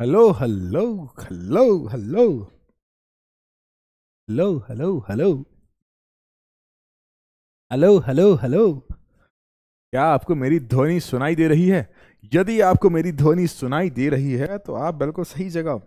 hello hello hello hello hello hello hello hello hello hello क्या आपको मेरी ध्वनि सुनाई दे रही है यदि आपको मेरी ध्वनि सुनाई दे रही है तो आप बिल्कुल सही जगह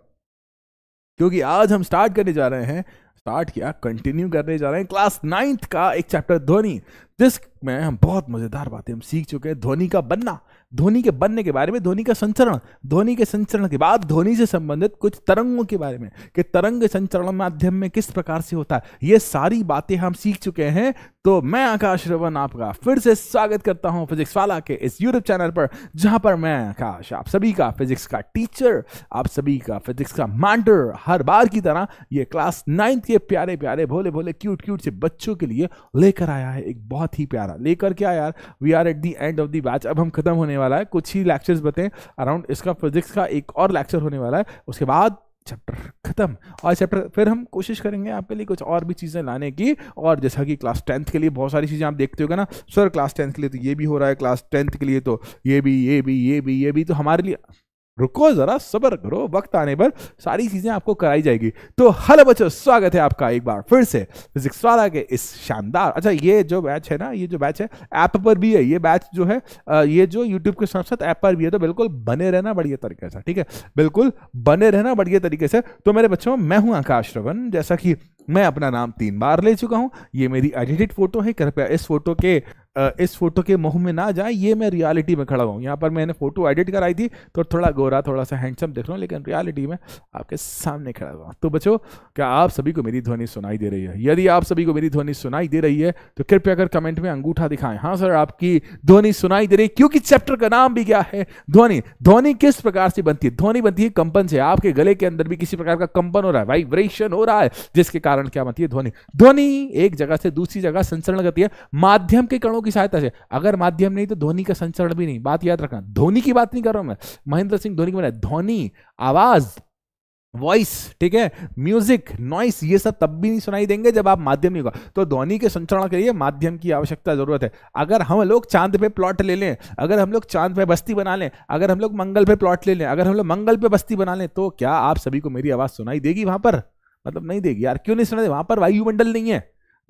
क्योंकि आज हम स्टार्ट करने जा रहे हैं स्टार्ट किया कंटिन्यू करने जा रहे हैं क्लास नाइन्थ का एक चैप्टर ध्वनि जिसमें हम बहुत मज़ेदार बातें हम सीख चुके हैं ध्वनि का बनना धोनी के बनने के बारे में धोनी का संचरण धोनी के संचरण के बाद धोनी से संबंधित कुछ तरंगों के बारे में कि तरंग संचरण माध्यम में किस प्रकार से होता है ये सारी बातें हम सीख चुके हैं तो मैं आकाश रवन आपका फिर से स्वागत करता हूं फिजिक्स वाला के इस यूट्यूब चैनल पर जहां पर मैं आकाश आप सभी का फिजिक्स का टीचर आप सभी का फिजिक्स का मांडर हर बार की तरह ये क्लास नाइन्थ के प्यारे प्यारे भोले भोले क्यूट क्यूट से बच्चों के लिए लेकर आया है एक बहुत ही प्यारा लेकर क्या यार we are at the end of the batch अब हम खत्म होने वाला है कुछ ही लेक्चर्स बताएं अराउंड इसका फिजिक्स का एक और लेक्चर होने वाला है उसके बाद चैप्टर ख़त्म और चैप्टर फिर हम कोशिश करेंगे आपके लिए कुछ और भी चीज़ें लाने की और जैसा कि क्लास टेंथ के लिए बहुत सारी चीज़ें आप देखते होगा ना सर क्लास टेंथ के लिए तो ये भी हो रहा है क्लास टेंथ के लिए तो ये भी ये भी ये भी ये भी तो हमारे लिए रुको जरा सबर करो वक्त आने पर सारी चीजें आपको कराई जाएगी तो हेलो बच्चों स्वागत है आपका एक बार फिर से फिजिक्स वाला के इस शानदार अच्छा ये जो बैच है ना ये जो बैच है ऐप पर भी है ये बैच जो है ये जो यूट्यूब के साथ साथ ऐप पर भी है तो बिल्कुल बने रहना बढ़िया तरीके से ठीक है बिल्कुल बने रहना बढ़िया तरीके से तो मेरे बच्चों मैं हूँ आकाश रवन जैसा कि मैं अपना नाम तीन बार ले चुका हूँ ये मेरी एडिटेड फोटो है कृपया इस फोटो के इस फोटो के मुंह में ना जाए ये मैं रियलिटी में खड़ा हूँ यहाँ पर मैंने फोटो एडिट कराई थी तो थोड़ा गोरा थोड़ा सा हैंडसम देख रहा हूँ लेकिन रियलिटी में आपके सामने खड़ा हुआ तो बच्चों क्या आप सभी को मेरी ध्वनि सुनाई दे रही है यदि आप सभी को मेरी ध्वनि सुनाई दे रही है तो कृपया कर कमेंट में अंगूठा दिखाएं हाँ सर आपकी ध्वनि सुनाई दे रही है क्योंकि चैप्टर का नाम भी क्या है ध्वनि ध्वनि किस प्रकार से बनती है ध्वनि बनती है कंपन से आपके गले के अंदर भी किसी प्रकार का कंपन हो रहा है वाइब्रेशन हो रहा है जिसके कारण क्या बनती है ध्वनि ध्वनि एक जगह से दूसरी जगह संचरण करती है माध्यम के कणों लोगों की सहायता से अगर माध्यम नहीं तो धोनी का संचरण भी नहीं बात याद रखना धोनी की बात नहीं कर रहा हूं मैं महेंद्र सिंह धोनी की मैंने ध्वनि आवाज वॉइस ठीक है म्यूजिक नॉइस ये सब तब भी नहीं सुनाई देंगे जब आप माध्यम नहीं होगा तो ध्वनि के संचरण के लिए माध्यम की आवश्यकता जरूरत है अगर हम लोग चांद पे प्लॉट ले लें अगर हम लोग चांद पे बस्ती बना लें अगर हम लोग मंगल पे प्लॉट ले लें अगर हम लोग मंगल पे बस्ती बना लें तो क्या आप सभी को मेरी आवाज़ सुनाई देगी वहां पर मतलब नहीं देगी यार क्यों नहीं सुना दे वहां पर वायुमंडल नहीं है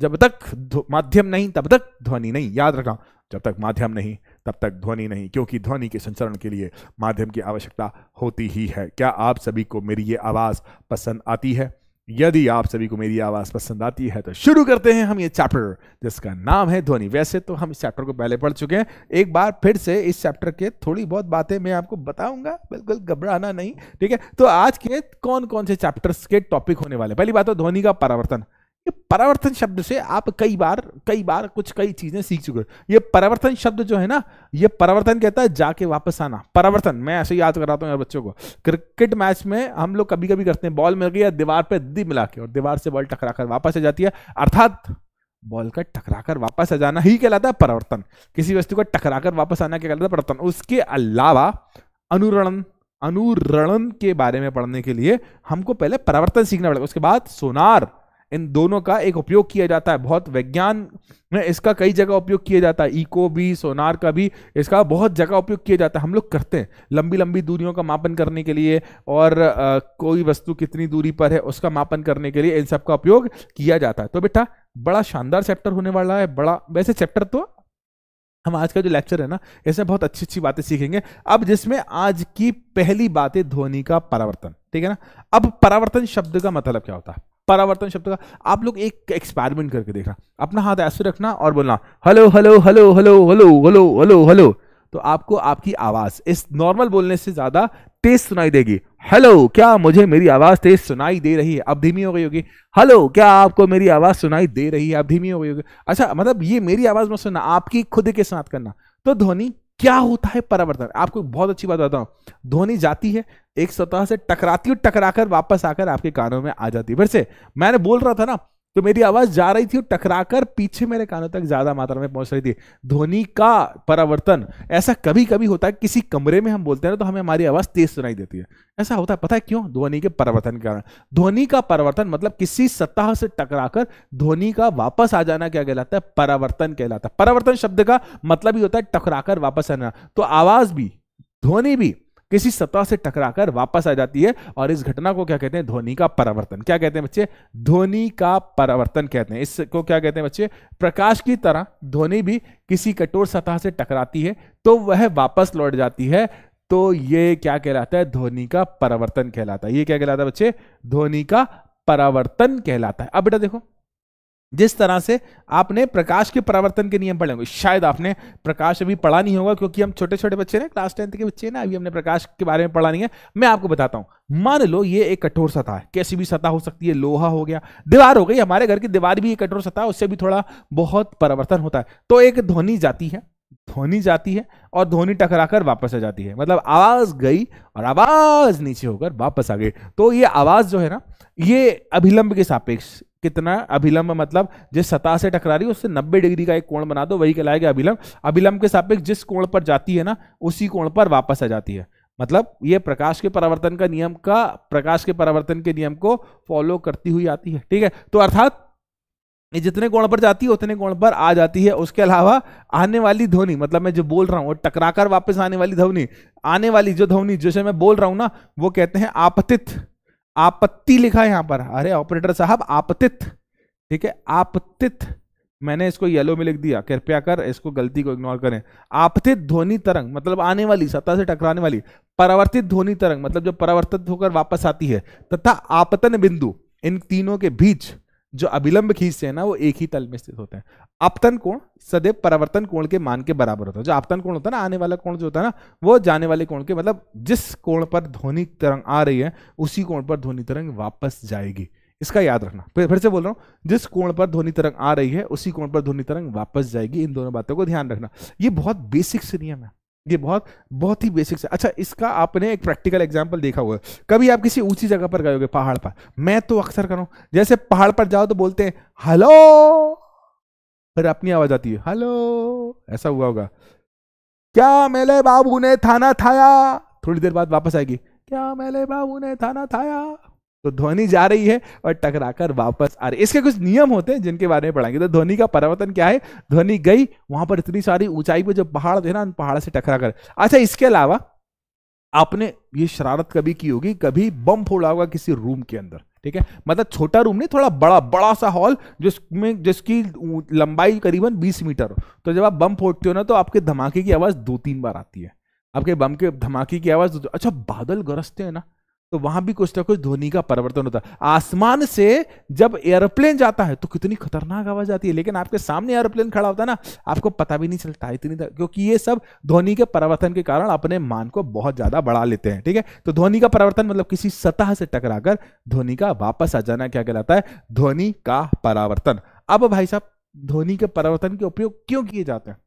जब तक माध्यम नहीं तब तक ध्वनि नहीं याद रखना जब तक माध्यम नहीं तब तक ध्वनि नहीं क्योंकि ध्वनि के संचरण के लिए माध्यम की आवश्यकता होती ही है क्या आप सभी को मेरी ये आवाज़ पसंद आती है यदि आप सभी को मेरी आवाज़ पसंद आती है तो शुरू करते हैं हम ये चैप्टर जिसका नाम है ध्वनि वैसे तो हम इस चैप्टर को पहले पढ़ चुके हैं एक बार फिर से इस चैप्टर के थोड़ी बहुत बातें मैं आपको बताऊंगा बिल्कुल घबराना नहीं ठीक है तो आज के कौन कौन से चैप्टर्स के टॉपिक होने वाले पहली बात तो ध्वनि का परावर्तन ये परावर्तन शब्द से आप कई बार कई बार कुछ कई चीजें सीख चुके हो ये परावर्तन शब्द जो है ना ये परावर्तन कहता है जाके वापस आना परावर्तन मैं ऐसे याद कराता हूँ बच्चों को क्रिकेट मैच में हम लोग कभी कभी करते हैं बॉल मिल गई या दीवार पर दी मिला के और दीवार से बॉल टकरा कर वापस आ जाती है अर्थात बॉल का टकराकर वापस आ जाना ही कहलाता है परावर्तन किसी वस्तु का टकराकर वापस आना क्या कहलाता है परावर्तन उसके अलावा अनुरणन अनुरणन के बारे में पढ़ने के लिए हमको पहले परावर्तन सीखना पड़ेगा उसके बाद सोनार इन दोनों का एक उपयोग किया जाता है बहुत विज्ञान में इसका कई जगह उपयोग किया जाता है इको भी सोनार का भी इसका बहुत जगह उपयोग किया जाता है हम लोग करते हैं लंबी लंबी दूरियों का मापन करने के लिए और आ, कोई वस्तु कितनी दूरी पर है उसका मापन करने के लिए इन सब का उपयोग किया जाता है तो बेटा बड़ा शानदार चैप्टर होने वाला है बड़ा वैसे चैप्टर तो हम आज का जो लेक्चर है ना इसमें बहुत अच्छी अच्छी बातें सीखेंगे अब जिसमें आज की पहली बात है ध्वनि का परावर्तन ठीक है ना अब परावर्तन शब्द का मतलब क्या होता है परावर्तन शब्द का आप लोग एक एक्सपेरिमेंट करके देखना अपना हाथ ऐसे रखना और बोलना hello hello hello hello hello hello hello hello तो आपको आपकी आवाज़ इस नॉर्मल बोलने से ज़्यादा तेज सुनाई देगी हेलो क्या मुझे मेरी आवाज़ तेज सुनाई दे रही है अब धीमी हो गई होगी हेलो क्या आपको मेरी आवाज़ सुनाई दे रही है अब धीमी हो गई होगी अच्छा मतलब ये मेरी आवाज़ मत सुनना आपकी खुद के साथ करना तो ध्वनि क्या होता है परावर्तन आपको बहुत अच्छी बात बताता हूँ ध्वनि जाती है एक सतह से टकराती और टकराकर वापस आकर आपके कानों में आ जाती है फिर से मैंने बोल रहा था ना तो मेरी आवाज जा रही थी और टकराकर पीछे मेरे कानों तक ज्यादा मात्रा में पहुंच रही थी ध्वनि का परावर्तन ऐसा कभी कभी होता है किसी कमरे में हम बोलते हैं ना तो हमें हमारी आवाज तेज सुनाई देती है ऐसा होता है पता है क्यों ध्वनि के परावर्तन के कारण ध्वनि का परावर्तन मतलब किसी सतह से टकराकर ध्वनि का वापस आ जाना क्या कहलाता है परावर्तन कहलाता है परावर्तन शब्द का मतलब ही होता है टकराकर वापस आना तो आवाज भी ध्वनि भी किसी सतह से टकराकर वापस आ जाती है और इस घटना को क्या कहते हैं ध्वनि का परावर्तन क्या कहते हैं बच्चे ध्वनि का परावर्तन कहते हैं इसको क्या कहते हैं बच्चे प्रकाश की तरह ध्वनि भी किसी कठोर सतह से टकराती है तो वह वापस लौट जाती है तो ये क्या कहलाता है ध्वनि का परावर्तन कहलाता है ये क्या कहलाता है बच्चे ध्वनि का परावर्तन कहलाता है अब बेटा देखो जिस तरह से आपने प्रकाश के परावर्तन के नियम पढ़े होंगे शायद आपने प्रकाश अभी पढ़ा नहीं होगा क्योंकि हम छोटे छोटे बच्चे ना क्लास टेंथ के बच्चे ना अभी हमने प्रकाश के बारे में पढ़ा नहीं है मैं आपको बताता हूं मान लो ये एक कठोर सतह है कैसी भी सतह हो सकती है लोहा हो गया दीवार हो गई हमारे घर की दीवार भी एक कठोर सतह उससे भी थोड़ा बहुत परावर्तन होता है तो एक ध्वनि जाती है ध्वनि जाती है और ध्वनि टकराकर वापस आ जाती है मतलब आवाज गई और आवाज नीचे होकर वापस आ गई तो ये आवाज जो है ना ये अभिलंब के सापेक्ष कितना अभिलंब मतलब जिस सतह से टकरा रही है उससे 90 डिग्री का एक कोण बना दो वही कहलाएगा अभिलंब अभिलंब के सापेक्ष जिस कोण पर जाती है ना उसी कोण पर वापस आ जाती है मतलब ये प्रकाश के परावर्तन का नियम का प्रकाश के परावर्तन के नियम को फॉलो करती हुई आती है ठीक है तो अर्थात ये जितने कोण पर जाती है उतने कोण पर आ जाती है उसके अलावा आने वाली ध्वनि मतलब मैं जो बोल रहा हूँ टकराकर वापस आने वाली ध्वनि आने वाली जो ध्वनि जैसे मैं बोल रहा हूँ ना वो कहते हैं आपतित आपत्ति लिखा है यहां पर अरे ऑपरेटर साहब आपतित ठीक है आपतित मैंने इसको येलो में लिख दिया कृपया कर इसको गलती को इग्नोर करें आपतित ध्वनि तरंग मतलब आने वाली सतह से टकराने वाली परावर्तित ध्वनि तरंग मतलब जो परावर्तित होकर वापस आती है तथा आपतन बिंदु इन तीनों के बीच जो अभिलंब खींचते हैं ना वो एक ही तल में स्थित होते हैं अपतन कोण सदैव परावर्तन कोण के मान के बराबर होता है जो आपतन कोण होता है ना आने वाला कोण जो होता है ना वो जाने वाले कोण के मतलब जिस कोण पर ध्वनि तरंग आ रही है उसी कोण पर ध्वनि तरंग वापस जाएगी इसका याद रखना फिर फिर से बोल रहा हूँ जिस कोण पर ध्वनि तरंग आ रही है उसी कोण पर ध्वनि तरंग वापस जाएगी इन दोनों बातों को ध्यान रखना ये बहुत बेसिक से नियम है ये बहुत बहुत ही बेसिक है अच्छा इसका आपने एक प्रैक्टिकल एग्जाम्पल देखा हुआ कभी आप किसी ऊंची जगह पर गए होंगे पहाड़ पर मैं तो अक्सर करूं जैसे पहाड़ पर जाओ तो बोलते हैं हेलो फिर अपनी आवाज आती है हेलो ऐसा हुआ होगा क्या मेले बाबू ने थाना थाया थोड़ी देर बाद वापस आएगी क्या मेले बाबू ने थाना थाया तो ध्वनि जा रही है और टकराकर वापस आ रही है इसके कुछ नियम होते हैं जिनके बारे में पढ़ाएंगे तो ध्वनि का परिवर्तन क्या है ध्वनि गई वहां पर इतनी सारी ऊंचाई पर जो पहाड़ थे ना पहाड़ से टकरा कर अच्छा इसके अलावा आपने ये शरारत कभी की होगी कभी बम फोड़ा होगा किसी रूम के अंदर ठीक है मतलब छोटा रूम नहीं थोड़ा बड़ा बड़ा सा हॉल जिसमें जिसकी लंबाई करीबन 20 मीटर हो तो जब आप बम फोड़ते हो ना तो आपके धमाके की आवाज़ दो तीन बार आती है आपके बम के धमाके की आवाज़ अच्छा बादल गरजते हैं ना तो वहां भी कुछ ना कुछ ध्वनि का परिवर्तन होता है आसमान से जब एयरप्लेन जाता है तो कितनी खतरनाक आवाज आती है लेकिन आपके सामने एयरप्लेन खड़ा होता है ना आपको पता भी नहीं चलता इतनी क्योंकि ये सब ध्वनि के परिवर्तन के कारण अपने मान को बहुत ज्यादा बढ़ा लेते हैं ठीक है तो ध्वनि का परिवर्तन मतलब किसी सतह से टकराकर ध्वनि का वापस आ जाना क्या कहलाता है ध्वनि का परावर्तन अब भाई साहब ध्वनि के परावर्तन के उपयोग क्यों किए जाते हैं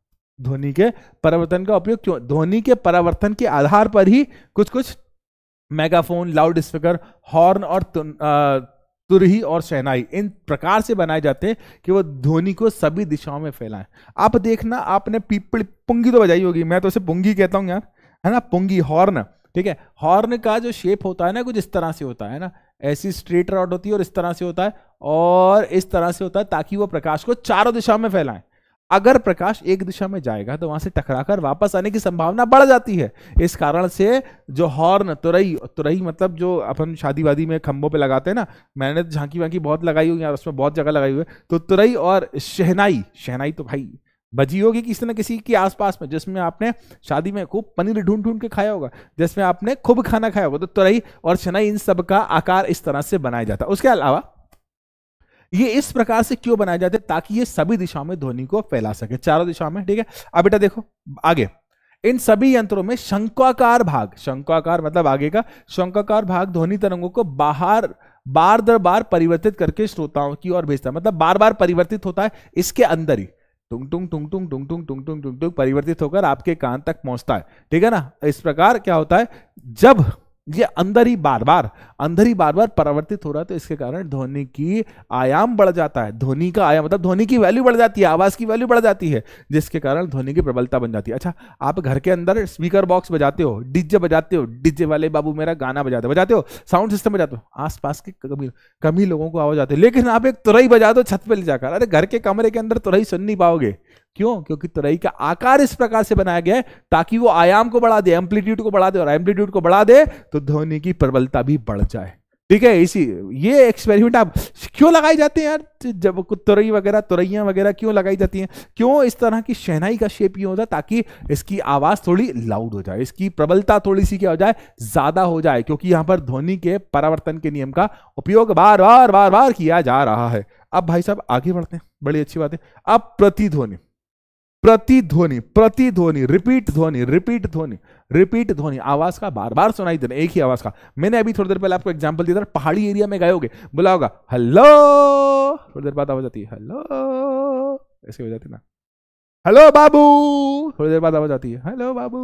ध्वनि के परावर्तन का उपयोग क्यों ध्वनि के परावर्तन के आधार पर ही कुछ कुछ मेगाफोन लाउड स्पीकर हॉर्न और तुरही और शहनाई इन प्रकार से बनाए जाते हैं कि वो ध्वनि को सभी दिशाओं में फैलाएं आप देखना आपने पीपल पुंगी तो बजाई होगी मैं तो उसे पुंगी कहता हूँ यार है ना पुंगी हॉर्न ठीक है हॉर्न का जो शेप होता है ना कुछ इस तरह से होता है ना ऐसी स्ट्रेट रॉड होती है और इस तरह से होता है और इस तरह से होता है ताकि वो प्रकाश को चारों दिशाओं में फैलाएं अगर प्रकाश एक दिशा में जाएगा तो वहां से टकराकर वापस आने की संभावना बढ़ जाती है इस कारण से जो हॉर्न तुरई तुरई मतलब जो अपन शादी वादी में खंभों पे लगाते हैं ना मैंने तो झांकी वांकी बहुत लगाई हुई है उसमें बहुत जगह लगाई हुई है तो तुरई और शहनाई शहनाई तो भाई बजी होगी किसी न किसी के आसपास में जिसमें आपने शादी में खूब पनीर ढूंढ ढूंढ के खाया होगा जिसमें आपने खूब खाना खाया होगा तो तुरई और शहनाई इन सब का आकार इस तरह से बनाया जाता है उसके अलावा ये इस प्रकार से क्यों बनाए जाते हैं ताकि ये सभी दिशाओं में ध्वनि को फैला सके चारों दिशाओं में ठीक है अब बेटा देखो आगे इन सभी यंत्रों में शंक्वाकार भाग शंक्वाकार मतलब आगे का शंकाकार भाग ध्वनि तरंगों को बाहर बार दर बार परिवर्तित करके श्रोताओं की ओर भेजता है मतलब बार बार परिवर्तित होता है इसके अंदर ही टुंग टुंग टुंग टुंग टुंग टुंग टुंग टुंग टुंग टुंग परिवर्तित होकर आपके कान तक पहुंचता है ठीक है ना इस प्रकार क्या होता है जब ये अंदर ही बार बार अंदर ही बार बार परावर्तित हो रहा है तो इसके कारण ध्वनि की आयाम बढ़ जाता है ध्वनि का आयाम मतलब ध्वनि की वैल्यू बढ़ जाती है आवाज़ की वैल्यू बढ़ जाती है जिसके कारण ध्वनि की प्रबलता बन जाती है अच्छा आप घर के अंदर स्पीकर बॉक्स बजाते हो डीजे बजाते हो डीजे वाले बाबू मेरा गाना बजाते हो बजाते हो साउंड सिस्टम बजाते हो आसपास के कमी कमी लोगों को आवाज आती है लेकिन आप एक तुरई बजा दो छत पर ले जाकर अरे घर के कमरे के अंदर तुरई सुन नहीं पाओगे क्यों क्योंकि तुरई का आकार इस प्रकार से बनाया गया है ताकि वो आयाम को बढ़ा दे एम्पलीट्यूड को बढ़ा दे और एम्पलीट्यूड को बढ़ा दे तो ध्वनि की प्रबलता भी बढ़ जाए ठीक है इसी ये एक्सपेरिमेंट आप क्यों लगाए जाते हैं यार जब तुरई वगैरह तुरैया वगैरह क्यों लगाई जाती हैं क्यों इस तरह की शहनाई का शेप ये होता है ताकि इसकी आवाज़ थोड़ी लाउड हो जाए इसकी प्रबलता थोड़ी सी क्या हो जाए ज़्यादा हो जाए क्योंकि यहाँ पर ध्वनि के परावर्तन के नियम का उपयोग बार बार बार बार किया जा रहा है अब भाई साहब आगे बढ़ते हैं बड़ी अच्छी बात है अब प्रतिध्वनि प्रतिध्वनि प्रतिध्वनि रिपीट ध्वनि रिपीट ध्वनि रिपीट ध्वनि आवाज का बार बार सुनाई देना एक ही आवाज का मैंने अभी थोड़ी देर पहले आपको एग्जाम्पल दिया था पहाड़ी एरिया में गए होगे बोला होगा हेलो थोड़ी देर बाद आवाज आती है हेलो ऐसे हो जाती ना हेलो बाबू थोड़ी देर बाद आवाज आती है हेलो बाबू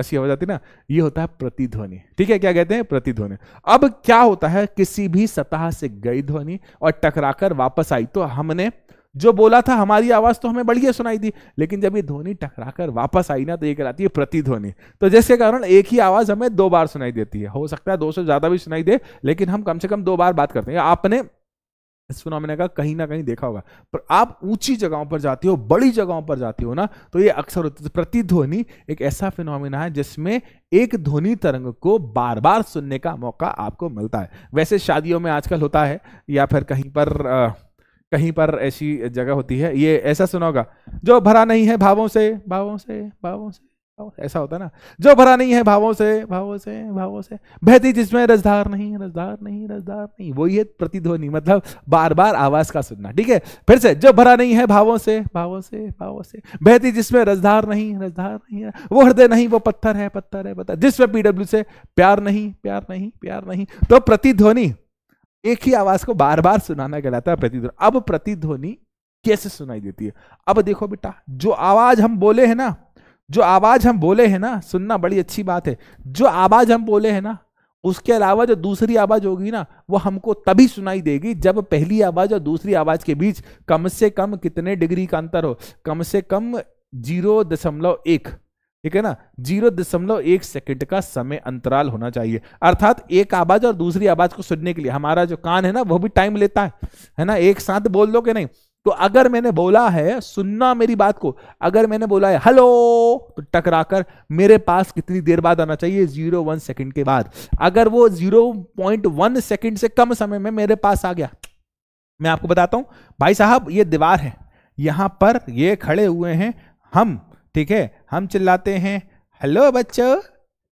ऐसी आवाज आती ना ये होता है प्रतिध्वनि ठीक है क्या कहते हैं प्रतिध्वनि अब क्या होता है किसी भी सतह से गई ध्वनि और टकराकर वापस आई तो हमने जो बोला था हमारी आवाज तो हमें बढ़िया सुनाई दी लेकिन जब ये ध्वनि टकराकर वापस आई ना तो ये कहलाती है प्रतिध्वनि तो जिसके कारण एक ही आवाज हमें दो बार सुनाई देती है हो सकता है दो से ज्यादा भी सुनाई दे लेकिन हम कम से कम दो बार बात करते हैं आपने इस फिनोमिना का कहीं ना कहीं देखा होगा पर आप ऊंची जगहों पर जाती हो बड़ी जगहों पर जाती हो ना तो ये अक्सर होती तो प्रतिध्वनि एक ऐसा फिनोमिना है जिसमें एक ध्वनि तरंग को बार बार सुनने का मौका आपको मिलता है वैसे शादियों में आजकल होता है या फिर कहीं पर आ, कहीं पर ऐसी जगह होती है ये ऐसा सुना होगा जो भरा नहीं है भावों से भावों से भावों से ऐसा होता है ना जो भरा नहीं है भावों से भावों से भावों से बहती जिसमें रजधार नहीं रजधार नहीं रजदार नहीं वही है प्रतिध्वनि मतलब बार बार आवाज का सुनना ठीक है फिर से जो भरा नहीं है भावों से भावों से भावों से बहती जिसमें रजधार नहीं रजधार नहीं वो हृदय नहीं वो पत्थर है पत्थर है पत्थर जिसमें पीडब्ल्यू से प्यार नहीं प्यार नहीं प्यार नहीं तो प्रतिध्वनि एक ही आवाज को बार बार सुनाना कहलाता है प्रतिध्वनि अब प्रतिध्वनि कैसे सुनाई देती है अब देखो बेटा जो आवाज हम बोले है ना जो आवाज हम बोले हैं ना सुनना बड़ी अच्छी बात है जो आवाज हम बोले है ना उसके अलावा जो दूसरी आवाज होगी ना वो हमको तभी सुनाई देगी जब पहली आवाज और दूसरी आवाज के बीच कम से कम कितने डिग्री का अंतर हो कम से कम जीरो दशमलव एक ठीक है ना जीरो दशमलव एक सेकेंड का समय अंतराल होना चाहिए अर्थात एक आवाज और दूसरी आवाज को सुनने के लिए हमारा जो कान है ना वो भी टाइम लेता है है ना एक साथ बोल दो कि नहीं तो अगर मैंने बोला है सुनना मेरी बात को अगर मैंने बोला है हेलो तो टकराकर मेरे पास कितनी देर बाद आना चाहिए जीरो वन सेकेंड के बाद अगर वो जीरो पॉइंट वन सेकेंड से कम समय में मेरे पास आ गया मैं आपको बताता हूं भाई साहब ये दीवार है यहां पर ये खड़े हुए हैं हम ठीक है हम चिल्लाते हैं हेलो बच्चो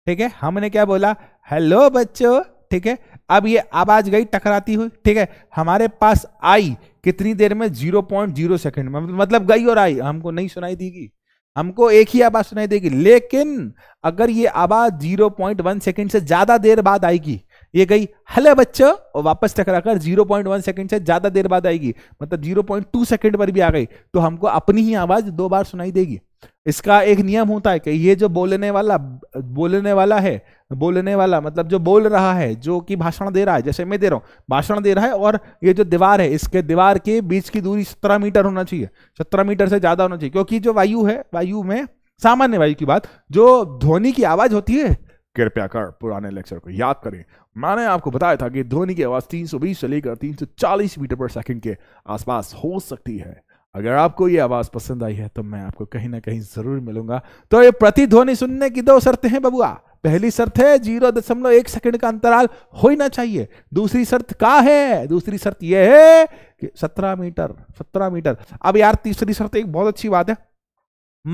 ठीक है हमने क्या बोला हेलो बच्चो ठीक है अब ये आवाज गई टकराती हुई ठीक है हमारे पास आई कितनी देर में जीरो पॉइंट जीरो सेकेंड में मतलब, मतलब गई और आई हमको नहीं सुनाई देगी हमको एक ही आवाज सुनाई देगी लेकिन अगर ये आवाज जीरो पॉइंट वन सेकेंड से ज्यादा देर बाद आएगी ये गई हले बच्चो और वापस टकराकर 0.1 सेकंड से ज्यादा देर बाद आएगी मतलब 0.2 सेकंड पर भी आ गई तो हमको अपनी ही आवाज दो बार सुनाई देगी इसका एक नियम होता है कि ये जो बोलने वाला बोलने वाला है बोलने वाला मतलब जो बोल रहा है जो कि भाषण दे रहा है जैसे मैं दे रहा हूँ भाषण दे रहा है और ये जो दीवार है इसके दीवार के बीच की दूरी सत्रह मीटर होना चाहिए सत्रह मीटर से ज्यादा होना चाहिए क्योंकि जो वायु है वायु में सामान्य वायु की बात जो ध्वनि की आवाज होती है कृपया कर पुराने लेक्चर को याद करें मैंने आपको बताया था कि ध्वनि की आवाज़ 320 से लेकर 340 मीटर पर सेकंड के आसपास हो सकती है अगर आपको ये आवाज़ पसंद आई है तो मैं आपको कहीं ना कहीं ज़रूर मिलूंगा तो ये प्रतिध्वनि सुनने की दो शर्तें हैं बबुआ पहली शर्त है जीरो दशमलव एक सेकंड का अंतराल हो ही ना चाहिए दूसरी शर्त का है दूसरी शर्त यह है कि सत्रह मीटर सत्रह मीटर अब यार तीसरी शर्त एक बहुत अच्छी बात है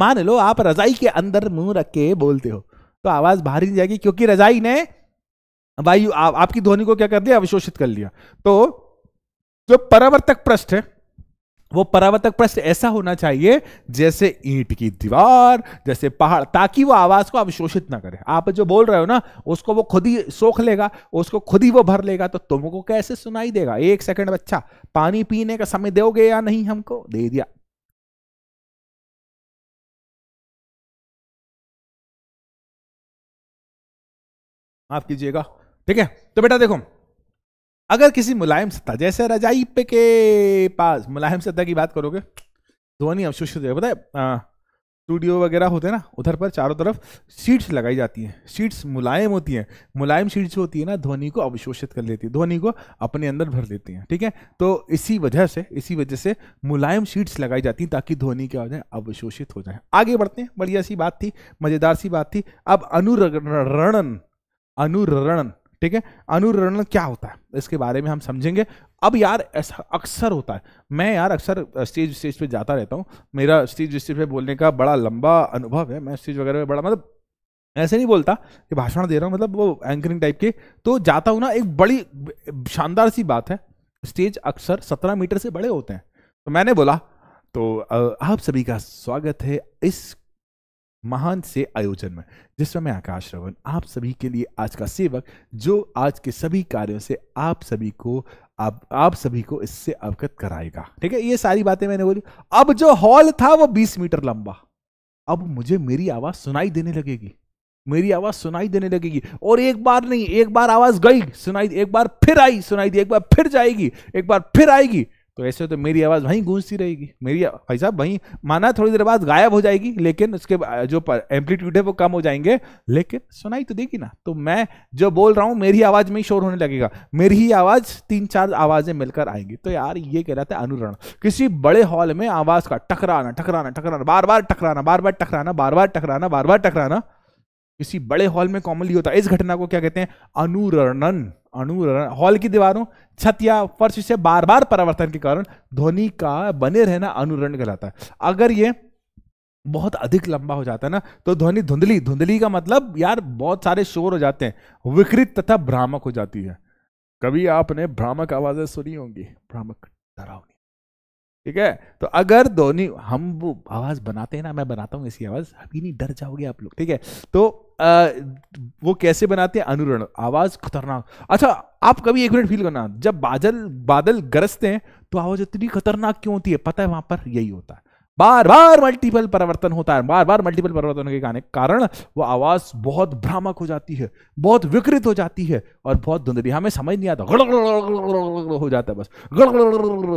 मान लो आप रजाई के अंदर मुंह रख के बोलते हो तो आवाज बाहर ही जाएगी क्योंकि रजाई ने वायु आप, आपकी ध्वनि को क्या कर दिया अवशोषित कर लिया तो जो परावर्तक पृष्ठ है वो परावर्तक पृष्ठ ऐसा होना चाहिए जैसे ईंट की दीवार जैसे पहाड़ ताकि वो आवाज को अवशोषित ना करे आप जो बोल रहे हो ना उसको वो खुद ही सोख लेगा उसको खुद ही वो भर लेगा तो तुमको कैसे सुनाई देगा एक सेकंड बच्चा पानी पीने का समय दोगे या नहीं हमको दे दिया माफ कीजिएगा ठीक है तो बेटा देखो अगर किसी मुलायम सत्ता जैसे रजाई पे के पास मुलायम सत्ता की बात करोगे ध्वनि अवशोषित हो बताए स्टूडियो वगैरह होते हैं ना उधर पर चारों तरफ सीट्स लगाई जाती हैं सीट्स मुलायम होती हैं मुलायम सीट्स होती है ना ध्वनि को अवशोषित कर लेती है ध्वनि को अपने अंदर भर लेती हैं ठीक है तो इसी वजह से इसी वजह से मुलायम सीट्स लगाई जाती हैं ताकि ध्वनि क्या हो जाए अवशोषित हो जाए आगे बढ़ते हैं बढ़िया सी बात थी मज़ेदार सी बात थी अब अनुरणन अनुरणन ठीक है अनुरण क्या होता है इसके बारे में हम समझेंगे अब यार ऐसा अक्सर होता है मैं यार अक्सर स्टेज स्टेज पे जाता रहता हूँ मेरा स्टेज स्टेज पे बोलने का बड़ा लंबा अनुभव है मैं स्टेज वगैरह पे बड़ा मतलब ऐसे नहीं बोलता कि भाषण दे रहा हूँ मतलब वो एंकरिंग टाइप के तो जाता हूँ ना एक बड़ी शानदार सी बात है स्टेज अक्सर सत्रह मीटर से बड़े होते हैं तो मैंने बोला तो आप सभी का स्वागत है इस महान से आयोजन में जिसमें मैं आकाश रवन आप सभी के लिए आज का सेवक जो आज के सभी कार्यों से आप सभी को आप आप सभी को इससे अवगत कराएगा ठीक है ये सारी बातें मैंने बोली अब जो हॉल था वो 20 मीटर लंबा अब मुझे मेरी आवाज सुनाई देने लगेगी मेरी आवाज सुनाई देने लगेगी और एक बार नहीं एक बार आवाज गई सुनाई एक बार फिर आई सुनाई दी एक बार फिर जाएगी एक बार फिर आएगी तो ऐसे तो मेरी आवाज़ वहीं गूंजती रहेगी मेरी भाई साहब वहीं माना थोड़ी देर बाद गायब हो जाएगी लेकिन उसके जो एम्पलीट्यूड है वो कम हो जाएंगे लेकिन सुनाई तो देगी ना तो मैं जो बोल रहा हूँ मेरी आवाज़ में ही शोर होने लगेगा मेरी ही आवाज़ तीन चार आवाज़ें मिलकर आएंगी तो यार ये कह रहा था अनुरण किसी बड़े हॉल में आवाज़ का टकराना टकराना टकराना बार बार टकराना बार बार टकराना बार बार टकराना बार बार टकराना किसी बड़े हॉल में कॉमनली होता है इस घटना को क्या कहते हैं अनुरणन अनुरणन हॉल की दीवारों छत या फर्श से बार बार परावर्तन के कारण ध्वनि का बने रहना अनुरण कहलाता है अगर ये बहुत अधिक लंबा हो जाता है ना तो ध्वनि धुंधली धुंधली का मतलब यार बहुत सारे शोर हो जाते हैं विकृत तथा भ्रामक हो जाती है कभी आपने भ्रामक आवाजें सुनी होंगी भ्रामक डरावनी ठीक है तो अगर ध्वनि हम वो आवाज बनाते हैं ना मैं बनाता हूँ ऐसी आवाज अभी नहीं डर जाओगे आप लोग ठीक है तो वो कैसे बनाते हैं अनुरण आवाज खतरनाक अच्छा आप कभी एक मिनट फील करना जब बादल बादल गरजते हैं तो आवाज इतनी खतरनाक क्यों होती है पता है वहां पर यही होता है बार बार मल्टीपल परिवर्तन होता है बार बार मल्टीपल परिवर्तन के कारण वो आवाज बहुत भ्रामक हो जाती है बहुत विकृत हो जाती है और बहुत धुंधली हमें समझ नहीं आता गड़ हो जाता है बस गड़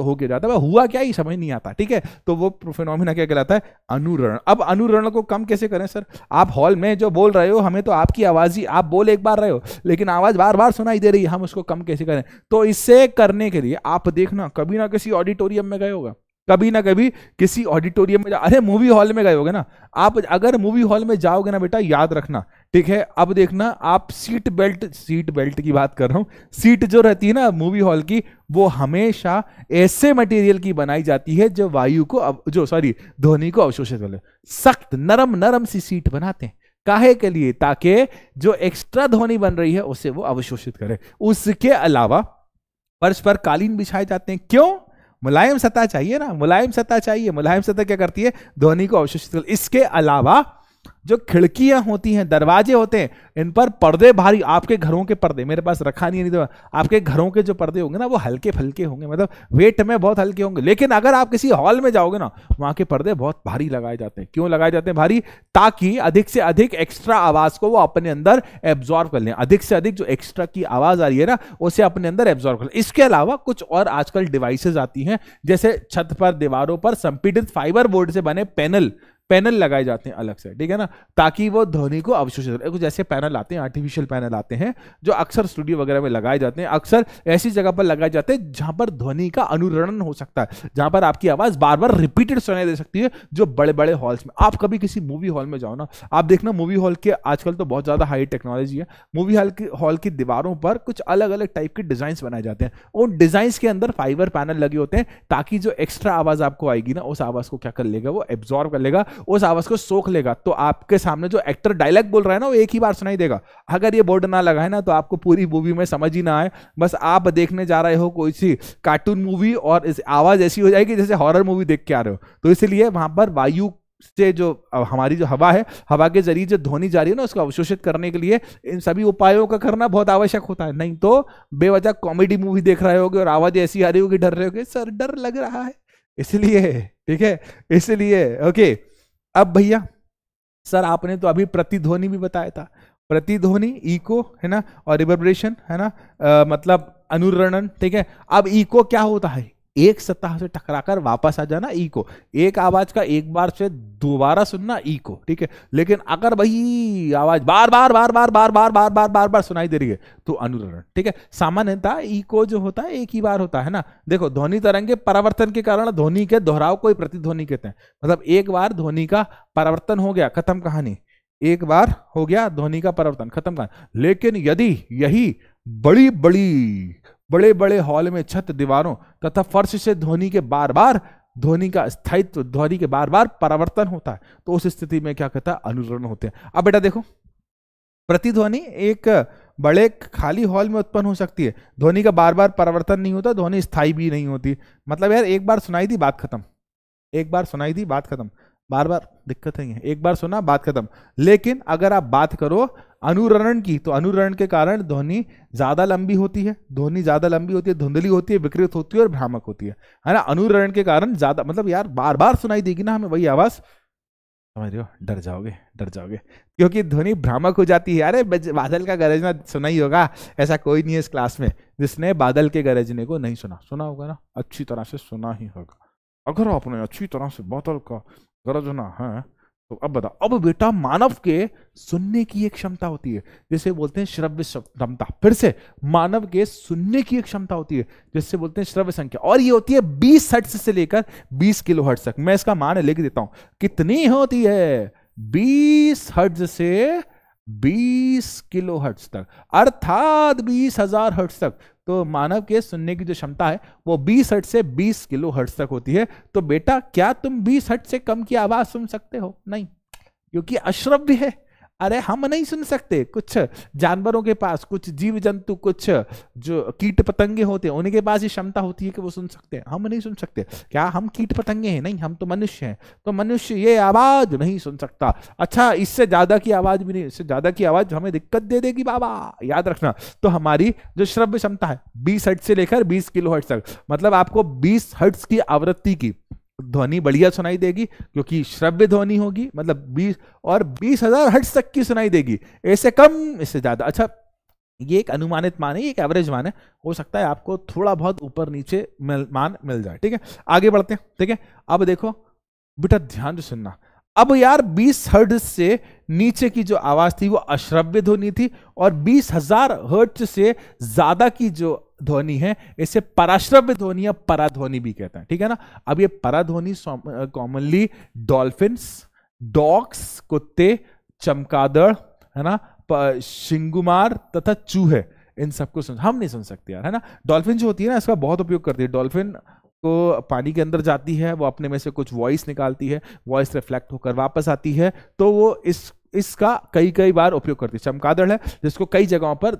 हो के जाता है हुआ क्या ही समझ नहीं आता ठीक है तो वो फिनोमिना क्या कहलाता है अनुरण अब अनुरण को कम कैसे करें सर आप हॉल में जो बोल रहे हो हमें तो आपकी आवाज ही आप बोल एक बार रहे हो लेकिन आवाज बार बार सुनाई दे रही है हम उसको कम कैसे करें तो इससे करने के लिए आप देखना कभी ना किसी ऑडिटोरियम में गए होगा कभी ना कभी किसी ऑडिटोरियम में अरे मूवी हॉल में गए होगे ना आप अगर मूवी हॉल में जाओगे ना बेटा याद रखना ठीक है अब देखना आप सीट बेल्ट सीट बेल्ट की बात कर रहा हूँ सीट जो रहती है ना मूवी हॉल की वो हमेशा ऐसे मटेरियल की बनाई जाती है जो वायु को जो सॉरी ध्वनि को अवशोषित कर सख्त नरम नरम सी सीट बनाते हैं काहे के लिए ताकि जो एक्स्ट्रा ध्वनि बन रही है उसे वो अवशोषित करे उसके अलावा फर्श पर कालीन बिछाए जाते हैं क्यों मुलायम सतह चाहिए ना मुलायम सतह चाहिए मुलायम सतह क्या करती है ध्वनि को अवशोषित इसके अलावा जो खिड़कियां होती हैं दरवाजे होते हैं इन पर पर्दे भारी आपके घरों के पर्दे मेरे पास रखा नहीं है नहीं तो आपके घरों के जो पर्दे होंगे ना वो हल्के फल्के होंगे मतलब वेट में बहुत हल्के होंगे लेकिन अगर आप किसी हॉल में जाओगे ना वहाँ के पर्दे बहुत भारी लगाए जाते हैं क्यों लगाए जाते हैं भारी ताकि अधिक से अधिक एक्स्ट्रा आवाज़ को वो अपने अंदर एब्जॉर्व कर लें अधिक से अधिक जो एक्स्ट्रा की आवाज़ आ रही है ना उसे अपने अंदर एब्जॉर्व कर लें इसके अलावा कुछ और आजकल डिवाइसेज आती हैं जैसे छत पर दीवारों पर संपीड़ित फाइबर बोर्ड से बने पैनल पैनल लगाए जाते हैं अलग से ठीक है ना ताकि वो ध्वनि को अवशोषित करें कुछ ऐसे पैनल आते हैं आर्टिफिशियल पैनल आते हैं जो अक्सर स्टूडियो वगैरह में लगाए जाते हैं अक्सर ऐसी जगह पर लगाए जाते हैं जहां पर ध्वनि का अनुरणन हो सकता है जहां पर आपकी आवाज बार बार रिपीटेड सुनाई दे सकती है जो बड़े बड़े हॉल्स में आप कभी किसी मूवी हॉल में जाओ ना आप देखना मूवी हॉल के आजकल तो बहुत ज्यादा हाई टेक्नोलॉजी है मूवी हॉल की हॉल की दीवारों पर कुछ अलग अलग टाइप के डिजाइन बनाए जाते हैं उन डिजाइन के अंदर फाइबर पैनल लगे होते हैं ताकि जो एक्स्ट्रा आवाज आपको आएगी ना उस आवाज को क्या कर लेगा वो एब्जॉर्व कर लेगा उस आवाज को सोख लेगा तो आपके सामने जो एक्टर डायलॉग बोल रहा है ना वो एक ही बार सुनाई देगा अगर ये बोर्ड ना लगाए ना तो आपको पूरी मूवी में समझ ही ना आए बस आप देखने जा रहे हो कोई सी कार्टून मूवी और आवाज ऐसी हो जाएगी जैसे हॉरर मूवी देख के आ रहे हो तो इसीलिए वहां पर वायु से जो हमारी जो हवा है हवा के जरिए जो ध्वनि जा रही है ना उसको अवशोषित करने के लिए इन सभी उपायों का करना बहुत आवश्यक होता है नहीं तो बेवजह कॉमेडी मूवी देख रहे होगे और आवाज ऐसी आ रही होगी डर रहे होगे सर डर लग रहा है इसलिए ठीक है इसलिए ओके अब भैया सर आपने तो अभी प्रतिध्वनि भी बताया था प्रतिध्वनि इको है ना और रिवर्ब्रेशन है ना आ, मतलब अनुरणन ठीक है अब इको क्या होता है एक सतह से टकराकर वापस आ जाना ई को एक आवाज का एक बार से दोबारा सुनना ई को ठीक है लेकिन अगर भाई आवाज बार बार बार बार बार बार बार बार बार बार सुनाई दे रही है तो अनुरण ठीक है सामान्यता ई को जो होता है एक ही बार होता है ना देखो ध्वनि तरंगे परावर्तन के कारण ध्वनि के दोहराव को प्रतिध्वनि कहते हैं मतलब एक बार ध्वनि का परावर्तन हो गया खत्म कहानी एक बार हो गया ध्वनि का परावर्तन खत्म कहानी लेकिन यदि यही बड़ी बड़ी बड़े बड़े हॉल में छत दीवारों तथा फर्श से ध्वनि के बार बार ध्वनि का स्थायित्व ध्वनि के बार बार परावर्तन होता है तो उस स्थिति में क्या कहता है अनुरण होते हैं अब बेटा देखो प्रतिध्वनि एक बड़े खाली हॉल में उत्पन्न हो सकती है ध्वनि का बार बार परावर्तन नहीं होता ध्वनि स्थायी भी नहीं होती मतलब यार एक बार सुनाई दी बात खत्म एक बार सुनाई दी बात खत्म बार बार दिक्कत है एक बार सुना बात खत्म लेकिन अगर आप बात करो अनुरण की तो अनुरण के कारण ध्वनि ज्यादा लंबी होती है ध्वनि ज्यादा लंबी होती है धुंधली होती है विकृत होती है और भ्रामक होती है है ना अनुरण के कारण ज्यादा मतलब यार बार बार सुनाई देगी ना हमें वही आवाज समझ रहे हो डर जाओगे डर जाओगे क्योंकि ध्वनि भ्रामक हो जाती है अरे बादल का गरजना सुना ही होगा ऐसा कोई नहीं है इस क्लास में जिसने बादल के गरजने को नहीं सुना सुना होगा ना अच्छी तरह से सुना ही होगा अगर आपने अच्छी तरह से बादल का गरज होना है हाँ, तो अब बता अब बेटा मानव के सुनने की एक क्षमता होती है जैसे बोलते हैं श्रव्य क्षमता फिर से मानव के सुनने की एक क्षमता होती है जैसे बोलते हैं श्रव्य संख्या और ये होती है बीस हर्ट्स से लेकर बीस किलो हट तक मैं इसका मान लिख देता हूं कितनी होती है बीस हट से बीस किलो हर्ट्स तक अर्थात बीस हजार हर्ट्स तक तो मानव के सुनने की जो क्षमता है वो 20 हर्ट से 20 किलो हट तक होती है तो बेटा क्या तुम 20 हर्ट से कम की आवाज़ सुन सकते हो नहीं क्योंकि अश्रव्य है अरे हम नहीं सुन सकते कुछ जानवरों के पास कुछ जीव जंतु कुछ जो कीट पतंगे होते हैं उनके पास ये क्षमता होती है कि वो सुन सकते हैं हम नहीं सुन सकते क्या हम कीट पतंगे हैं नहीं हम तो मनुष्य हैं तो मनुष्य ये आवाज नहीं सुन सकता अच्छा इससे ज्यादा की आवाज भी नहीं इससे ज्यादा की आवाज हमें दिक्कत दे देगी बाबा याद रखना तो हमारी जो श्रव्य क्षमता है बीस हट से लेकर बीस किलो हट तक मतलब आपको बीस हट्स की आवृत्ति की ध्वनि बढ़िया सुनाई देगी क्योंकि श्रव्य ध्वनि होगी मतलब बीस और बीस हजार हट तक की सुनाई देगी ऐसे कम इससे ज़्यादा अच्छा ये एक अनुमानित मान है एक एवरेज मान है हो सकता है आपको थोड़ा बहुत ऊपर नीचे मिल, मान मिल जाए ठीक है आगे बढ़ते हैं ठीक है अब देखो बेटा ध्यान से सुनना अब यार बीस हर्ड से नीचे की जो आवाज थी वो अश्रव्य ध्वनि थी और बीस हजार हर्ट से ज्यादा की जो ध्वनि है इसे पराश्रव्य ध्वनि या पराध्वनि भी कहते हैं ठीक है ना अब ये पराध्वनि कॉमनली डॉल्फिन्स डॉग्स कुत्ते चमकादड़ है ना शिंगुमार तथा चूहे इन सबको सुन हम नहीं सुन सकते यार है ना डॉल्फिन जो होती है ना इसका बहुत उपयोग करती है डॉल्फिन को पानी के अंदर जाती है वो अपने में से कुछ वॉइस निकालती है वॉइस रिफ्लेक्ट होकर वापस आती है तो वो इस इसका कई कई बार उपयोग करती है चमकादड़ है जिसको कई जगहों पर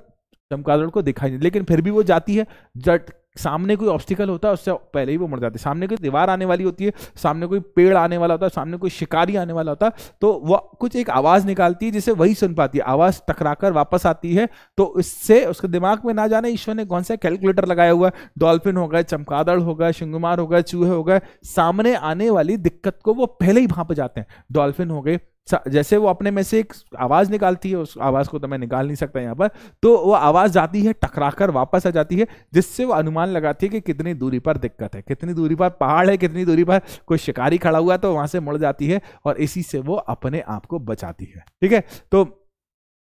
चमकादड़ को दिखाई नहीं लेकिन फिर भी वो जाती है जट सामने कोई ऑब्स्टिकल होता है उससे पहले ही वो मर जाते हैं सामने कोई दीवार आने वाली होती है सामने कोई पेड़ आने वाला होता है सामने कोई शिकारी आने वाला होता है तो वह कुछ एक आवाज़ निकालती है जिसे वही सुन पाती है आवाज़ टकराकर वापस आती है तो इससे उसके दिमाग में ना जाने ईश्वर ने कौन सा कैलकुलेटर लगाया हुआ है डॉल्फिन हो गए चमकादड़ हो गए शिंगुमार हो गए चूहे हो गए सामने आने वाली दिक्कत को वो पहले ही भाप जाते हैं डॉल्फिन हो गए जैसे वो अपने में से एक आवाज निकालती है उस आवाज को तो मैं निकाल नहीं सकता यहाँ पर तो वो आवाज जाती है टकराकर वापस आ जाती है जिससे वो अनुमान लगाती है कि कितनी दूरी पर दिक्कत है कितनी दूरी पर पहाड़ है कितनी दूरी पर कोई शिकारी खड़ा हुआ तो वहां से मुड़ जाती है और इसी से वो अपने आप को बचाती है ठीक है तो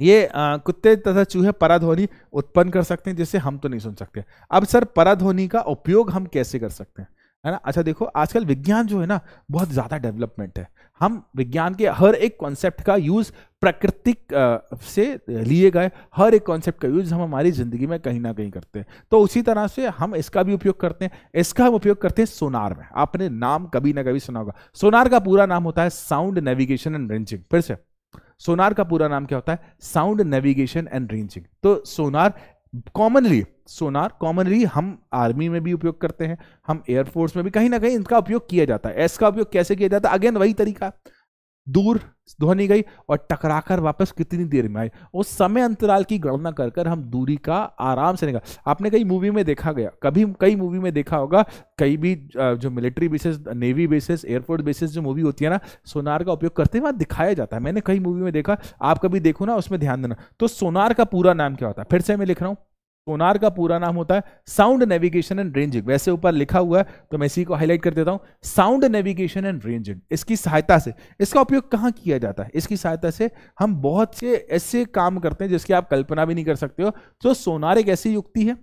ये कुत्ते तथा चूहे पराध्वनि उत्पन्न कर सकते हैं जिसे हम तो नहीं सुन सकते अब सर पराध्वनि का उपयोग हम कैसे कर सकते हैं है ना अच्छा देखो आजकल विज्ञान जो है ना बहुत ज़्यादा डेवलपमेंट है हम विज्ञान के हर एक कॉन्सेप्ट का यूज़ प्राकृतिक से लिए गए हर एक कॉन्सेप्ट का यूज़ हम हमारी ज़िंदगी में कहीं ना कहीं करते हैं तो उसी तरह से हम इसका भी उपयोग करते हैं इसका हम उपयोग करते हैं सोनार में आपने नाम कभी ना कभी सुना होगा सोनार का पूरा नाम होता है साउंड नेविगेशन एंड रेंजिंग फिर से सोनार का पूरा नाम क्या होता है साउंड नेविगेशन एंड रेंजिंग तो सोनार कॉमनली सोनार कॉमनली हम आर्मी में भी उपयोग करते हैं हम एयरफोर्स में भी कहीं ना कहीं इनका उपयोग किया जाता है एस का उपयोग कैसे किया जाता है अगेन वही तरीका दूर ध्वनि गई और टकराकर वापस कितनी देर में आई उस समय अंतराल की गणना कर कर हम दूरी का आराम से निकाल आपने कई मूवी में देखा गया कभी कई मूवी में देखा होगा कई भी जो military bases navy bases airport bases जो मूवी होती है ना सोनार का उपयोग करते हुए दिखाया जाता है मैंने कई मूवी में देखा आप कभी देखो ना उसमें ध्यान देना तो सोनार का पूरा नाम क्या होता है फिर से मैं लिख रहा हूँ सोनार का पूरा नाम होता है साउंड नेविगेशन एंड रेंजिंग वैसे ऊपर लिखा हुआ है तो मैं इसी को हाईलाइट कर देता हूं साउंड नेविगेशन एंड रेंजिंग इसकी सहायता से इसका उपयोग कहां किया जाता है इसकी सहायता से हम बहुत से ऐसे काम करते हैं जिसकी आप कल्पना भी नहीं कर सकते हो तो सोनार एक ऐसी युक्ति है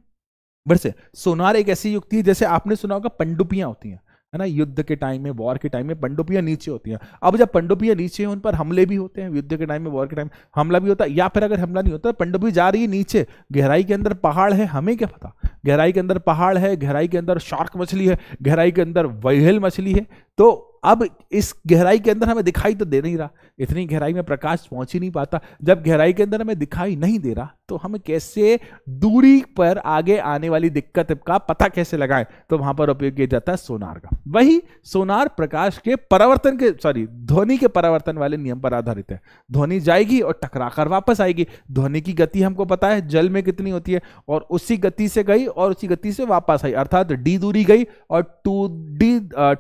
से सोनार एक ऐसी युक्ति है जैसे आपने सुना होगा पंडुपियां होती हैं है ना युद्ध के टाइम में वॉर के टाइम में पंडुपियाँ नीचे होती हैं अब जब पंडुपियाँ नीचे हैं उन पर हमले भी होते हैं युद्ध के टाइम में वॉर के टाइम हमला भी होता है या फिर अगर हमला नहीं होता तो पंडुपी जा रही है नीचे गहराई के अंदर पहाड़ है हमें क्या पता गहराई के अंदर पहाड़ है गहराई के अंदर शार्क मछली है गहराई के अंदर वहल मछली है तो अब इस गहराई के अंदर हमें दिखाई तो दे नहीं रहा इतनी गहराई में प्रकाश पहुंच ही नहीं पाता जब गहराई के अंदर हमें दिखाई नहीं दे रहा तो हम कैसे दूरी पर आगे आने वाली दिक्कत का पता कैसे लगाएं तो वहां पर उपयोग किया जाता है सोनार का वही सोनार प्रकाश के परावर्तन के सॉरी ध्वनि के परावर्तन वाले नियम पर आधारित है ध्वनि जाएगी और टकराकर वापस आएगी ध्वनि की गति हमको पता है जल में कितनी होती है और उसी गति से गई और उसी गति से वापस आई अर्थात डी दूरी गई और टू डी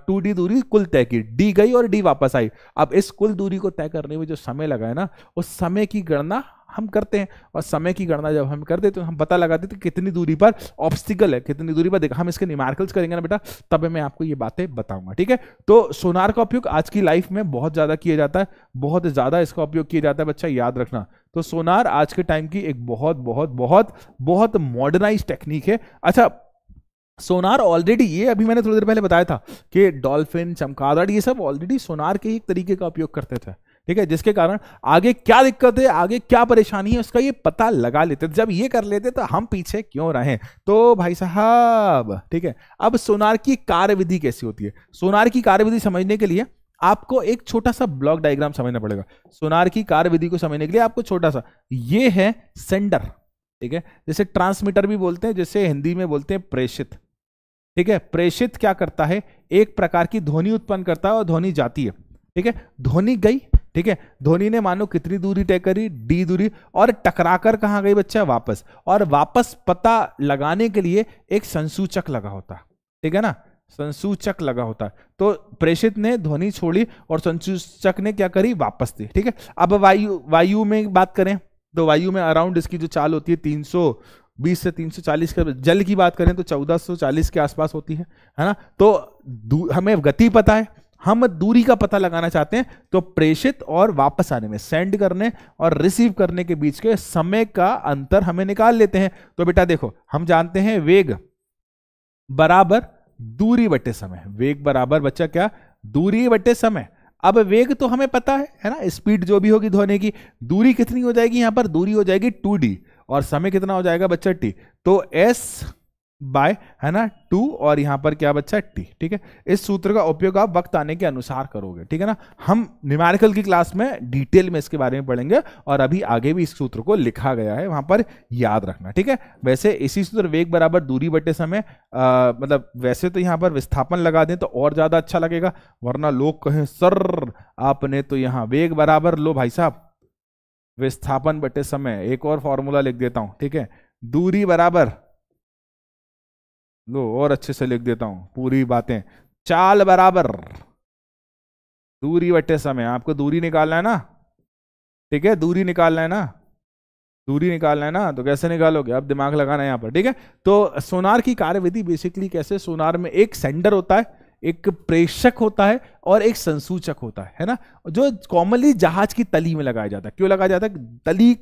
टू डी दूरी कुल तय की की डी गई और डी वापस आई अब इस कुल दूरी को तय करने में जो समय लगा है ना उस समय की गणना हम करते हैं और समय की गणना जब हम करते तो हम पता लगाते हैं कि कितनी दूरी पर ऑब्स्टिकल है कितनी दूरी पर देखा हम इसके निमार्कल्स करेंगे ना बेटा तब मैं आपको ये बातें बताऊंगा ठीक है तो सोनार का उपयोग आज की लाइफ में बहुत ज़्यादा किया जाता है बहुत ज़्यादा इसका उपयोग किया जाता है बच्चा याद रखना तो सोनार आज के टाइम की एक बहुत बहुत बहुत बहुत मॉडर्नाइज टेक्निक है अच्छा सोनार ऑलरेडी ये अभी मैंने थोड़ी देर पहले बताया था कि डॉल्फिन चमकादड़ ये सब ऑलरेडी सोनार के ही एक तरीके का उपयोग करते थे ठीक है जिसके कारण आगे क्या दिक्कत है आगे क्या परेशानी है उसका ये पता लगा लेते जब ये कर लेते तो हम पीछे क्यों रहे तो भाई साहब ठीक है अब सोनार की कार्यविधि कैसी होती है सोनार की कार्यविधि समझने के लिए आपको एक छोटा सा ब्लॉक डायग्राम समझना पड़ेगा सोनार की कार्यविधि को समझने के लिए आपको छोटा सा ये है सेंडर ठीक है जैसे ट्रांसमीटर भी बोलते हैं जैसे हिंदी में बोलते हैं प्रेषित ठीक है प्रेषित क्या करता है एक प्रकार की ध्वनि उत्पन्न करता है और ध्वनि जाती है ठीक है ध्वनि गई ठीक है धोनी ने मानो कितनी दूरी तय करी डी दूरी और टकराकर कहाँ गई बच्चा वापस और वापस पता लगाने के लिए एक संसूचक लगा होता ठीक है ना संसूचक लगा होता तो प्रेषित ने ध्वनि छोड़ी और संसूचक ने क्या करी वापस दी ठीक है अब वायु वायु में बात करें तो वायु में अराउंड इसकी जो चाल होती है तीन बीस से तीन चालीस के जल की बात करें तो चौदह सौ चालीस के आसपास होती है है ना तो हमें गति पता है हम दूरी का पता लगाना चाहते हैं तो प्रेषित और वापस आने में सेंड करने और रिसीव करने के बीच के समय का अंतर हमें निकाल लेते हैं तो बेटा देखो हम जानते हैं वेग बराबर दूरी बटे समय वेग बराबर बच्चा क्या दूरी बटे समय अब वेग तो हमें पता है है ना स्पीड जो भी होगी धोने की दूरी कितनी हो जाएगी यहां पर दूरी हो जाएगी टू डी और समय कितना हो जाएगा बच्चा टी तो एस बाय है ना टू और यहाँ पर क्या बच्चा टी ठीक है इस सूत्र का उपयोग आप वक्त आने के अनुसार करोगे ठीक है ना हम न्यूमेरिकल की क्लास में डिटेल में इसके बारे में पढ़ेंगे और अभी आगे भी इस सूत्र को लिखा गया है वहां पर याद रखना ठीक है वैसे इसी सूत्र वेग बराबर दूरी बटे समय आ, मतलब वैसे तो यहाँ पर विस्थापन लगा दें तो और ज्यादा अच्छा लगेगा वरना लोग कहें सर आपने तो यहाँ वेग बराबर लो भाई साहब विस्थापन बटे समय एक और फॉर्मूला लिख देता हूं ठीक है दूरी बराबर लो और अच्छे से लिख देता हूं पूरी बातें चाल बराबर दूरी बटे समय आपको दूरी निकालना है ना ठीक है दूरी निकालना है ना दूरी निकालना है ना तो कैसे निकालोगे अब दिमाग लगाना है यहाँ पर ठीक है तो सोनार की कार्यविधि बेसिकली कैसे सोनार में एक सेंडर होता है एक प्रेषक होता है और एक संसूचक होता है ना जो कॉमनली जहाज की तली में लगाया जाता है क्यों लगाया जाता है तली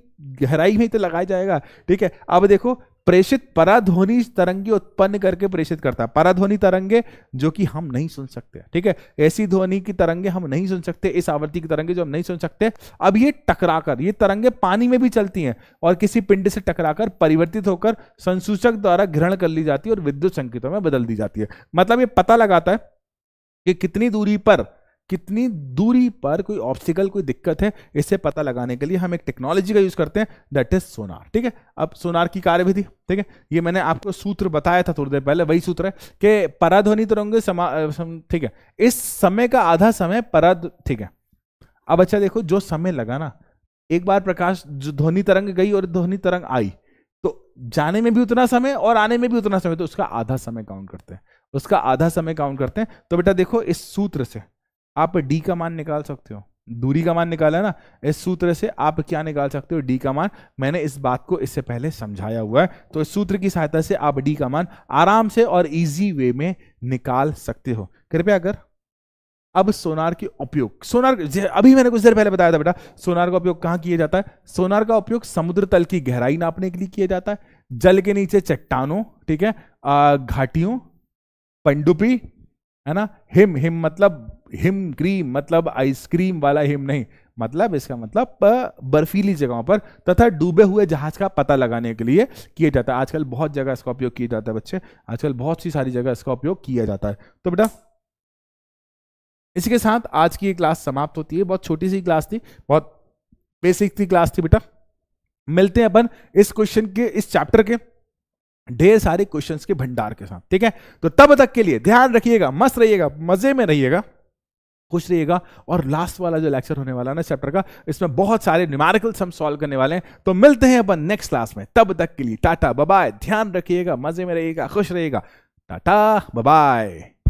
गहराई में तो लगाया जाएगा ठीक है अब देखो प्रेषित पराध्वनि तरंगे उत्पन्न करके प्रेषित करता है पराध्वनि तरंगे जो कि हम नहीं सुन सकते ठीक है ऐसी ध्वनि की तरंगे हम नहीं सुन सकते इस आवृत्ति की तरंगे जो हम नहीं सुन सकते अब ये टकराकर ये तरंगे पानी में भी चलती हैं और किसी पिंड से टकराकर परिवर्तित होकर संसूचक द्वारा ग्रहण कर ली जाती है और विद्युत संकेतों में बदल दी जाती है मतलब ये पता लगाता है कि कितनी दूरी पर कितनी दूरी पर कोई ऑप्शिकल कोई दिक्कत है इसे पता लगाने के लिए हम एक टेक्नोलॉजी का यूज करते हैं दैट इज सोनार ठीक है अब सोनार की कार्यविधि ठीक है ये मैंने आपको सूत्र बताया था थोड़ी देर पहले वही सूत्र है कि पराध्वनि तरंग समा ठीक है इस समय का आधा समय परा ठीक है अब अच्छा देखो जो समय लगा ना एक बार प्रकाश ध्वनि तरंग गई और ध्वनि तरंग आई तो जाने में भी उतना समय और आने में भी उतना समय तो उसका आधा समय काउंट करते हैं उसका आधा समय काउंट करते हैं तो बेटा देखो इस सूत्र से आप डी का मान निकाल सकते हो दूरी का मान निकाला ना इस सूत्र से आप क्या निकाल सकते हो डी का मान मैंने इस बात को इससे पहले समझाया हुआ है तो इस सूत्र की सहायता से आप डी का मान आराम से और इजी वे में निकाल सकते हो कृपया कर अब सोनार के उपयोग सोनार अभी मैंने कुछ देर पहले बताया था बेटा सोनार का उपयोग कहाँ किया जाता है सोनार का उपयोग समुद्र तल की गहराई नापने के लिए किया जाता है जल के नीचे चट्टानों ठीक है घाटियों पंडुपी है ना हिम हिम मतलब हिम क्रीम मतलब आइसक्रीम वाला हिम नहीं मतलब इसका मतलब बर्फीली जगहों पर तथा डूबे हुए जहाज का पता लगाने के लिए किया जाता है आजकल बहुत जगह इसका उपयोग किया जाता है बच्चे आजकल बहुत सी सारी जगह इसका उपयोग किया जाता है तो बेटा इसी के साथ आज की ये क्लास समाप्त होती है बहुत छोटी सी क्लास थी बहुत बेसिक थी क्लास थी बेटा मिलते हैं अपन इस क्वेश्चन के इस चैप्टर के ढेर सारे क्वेश्चन के भंडार के साथ ठीक है तो तब तक के लिए ध्यान रखिएगा मस्त रहिएगा मजे में रहिएगा खुश रहिएगा और लास्ट वाला जो लेक्चर होने वाला ना चैप्टर का इसमें बहुत सारे न्यूमेरिकल्स हम सॉल्व करने वाले हैं तो मिलते हैं अपन नेक्स्ट क्लास में तब तक के लिए टाटा बबाय ध्यान रखिएगा मजे में रहिएगा खुश रहिएगा टाटा बबाय